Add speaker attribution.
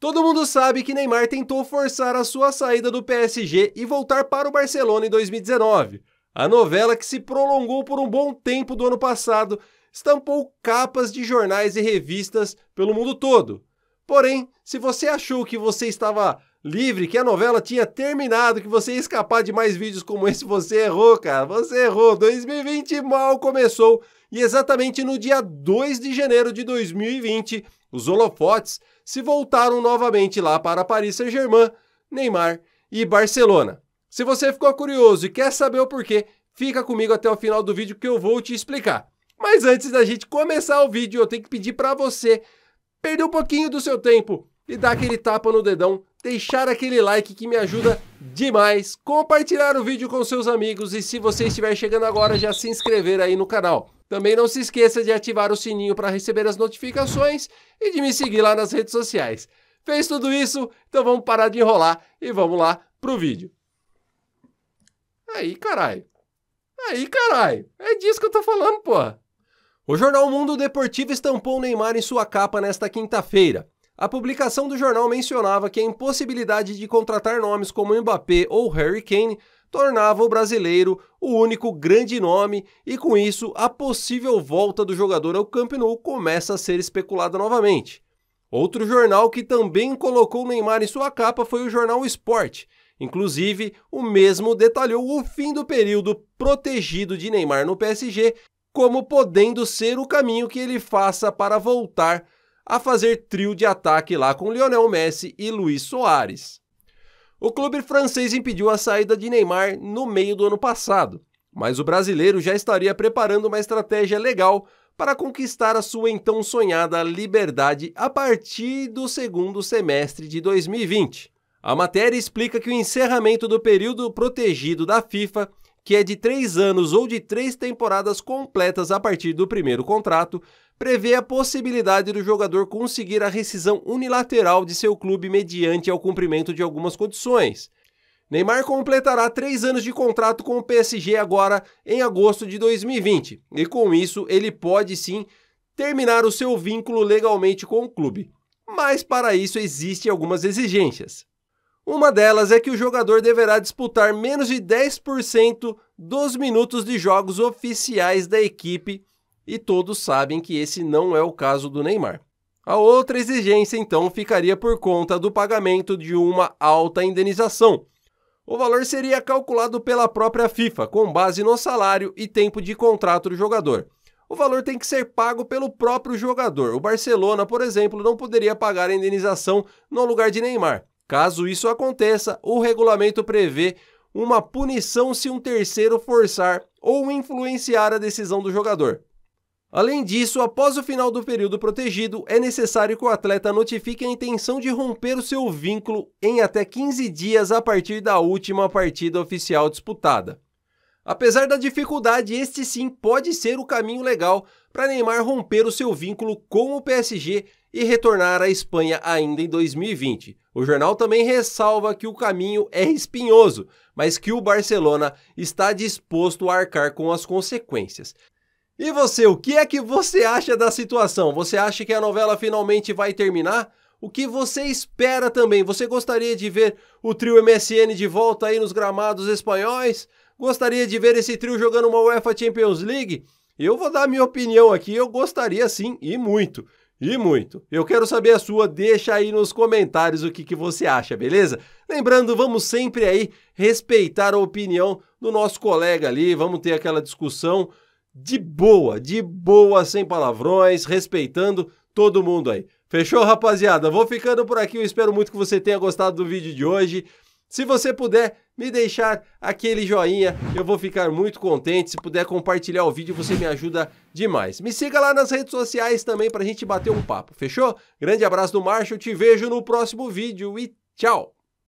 Speaker 1: Todo mundo sabe que Neymar tentou forçar a sua saída do PSG e voltar para o Barcelona em 2019. A novela, que se prolongou por um bom tempo do ano passado, estampou capas de jornais e revistas pelo mundo todo. Porém, se você achou que você estava livre, que a novela tinha terminado, que você ia escapar de mais vídeos como esse, você errou, cara. Você errou. 2020 mal começou e exatamente no dia 2 de janeiro de 2020, os holofotes se voltaram novamente lá para Paris Saint-Germain, Neymar e Barcelona. Se você ficou curioso e quer saber o porquê, fica comigo até o final do vídeo que eu vou te explicar. Mas antes da gente começar o vídeo, eu tenho que pedir para você perder um pouquinho do seu tempo e dar aquele tapa no dedão deixar aquele like que me ajuda demais, compartilhar o vídeo com seus amigos e se você estiver chegando agora já se inscrever aí no canal. Também não se esqueça de ativar o sininho para receber as notificações e de me seguir lá nas redes sociais. Fez tudo isso? Então vamos parar de enrolar e vamos lá pro vídeo. Aí, caralho. Aí, caralho. É disso que eu tô falando, porra. O jornal Mundo Deportivo estampou Neymar em sua capa nesta quinta-feira. A publicação do jornal mencionava que a impossibilidade de contratar nomes como Mbappé ou Harry Kane tornava o brasileiro o único grande nome e com isso a possível volta do jogador ao Camp Nou começa a ser especulada novamente. Outro jornal que também colocou Neymar em sua capa foi o jornal Esporte. Inclusive, o mesmo detalhou o fim do período protegido de Neymar no PSG como podendo ser o caminho que ele faça para voltar a fazer trio de ataque lá com Lionel Messi e Luiz Soares. O clube francês impediu a saída de Neymar no meio do ano passado, mas o brasileiro já estaria preparando uma estratégia legal para conquistar a sua então sonhada liberdade a partir do segundo semestre de 2020. A matéria explica que o encerramento do período protegido da FIFA, que é de três anos ou de três temporadas completas a partir do primeiro contrato, prevê a possibilidade do jogador conseguir a rescisão unilateral de seu clube mediante ao cumprimento de algumas condições. Neymar completará três anos de contrato com o PSG agora em agosto de 2020, e com isso ele pode sim terminar o seu vínculo legalmente com o clube. Mas para isso existem algumas exigências. Uma delas é que o jogador deverá disputar menos de 10% dos minutos de jogos oficiais da equipe e todos sabem que esse não é o caso do Neymar. A outra exigência, então, ficaria por conta do pagamento de uma alta indenização. O valor seria calculado pela própria FIFA, com base no salário e tempo de contrato do jogador. O valor tem que ser pago pelo próprio jogador. O Barcelona, por exemplo, não poderia pagar a indenização no lugar de Neymar. Caso isso aconteça, o regulamento prevê uma punição se um terceiro forçar ou influenciar a decisão do jogador. Além disso, após o final do período protegido, é necessário que o atleta notifique a intenção de romper o seu vínculo em até 15 dias a partir da última partida oficial disputada. Apesar da dificuldade, este sim pode ser o caminho legal para Neymar romper o seu vínculo com o PSG e retornar à Espanha ainda em 2020. O jornal também ressalva que o caminho é espinhoso, mas que o Barcelona está disposto a arcar com as consequências. E você, o que é que você acha da situação? Você acha que a novela finalmente vai terminar? O que você espera também? Você gostaria de ver o trio MSN de volta aí nos gramados espanhóis? Gostaria de ver esse trio jogando uma UEFA Champions League? Eu vou dar minha opinião aqui, eu gostaria sim, e muito. E muito. Eu quero saber a sua, deixa aí nos comentários o que, que você acha, beleza? Lembrando, vamos sempre aí respeitar a opinião do nosso colega ali, vamos ter aquela discussão de boa, de boa, sem palavrões, respeitando todo mundo aí. Fechou, rapaziada? Vou ficando por aqui. Eu espero muito que você tenha gostado do vídeo de hoje. Se você puder me deixar aquele joinha, eu vou ficar muito contente. Se puder compartilhar o vídeo, você me ajuda demais. Me siga lá nas redes sociais também para a gente bater um papo, fechou? Grande abraço do Marshall, te vejo no próximo vídeo e tchau!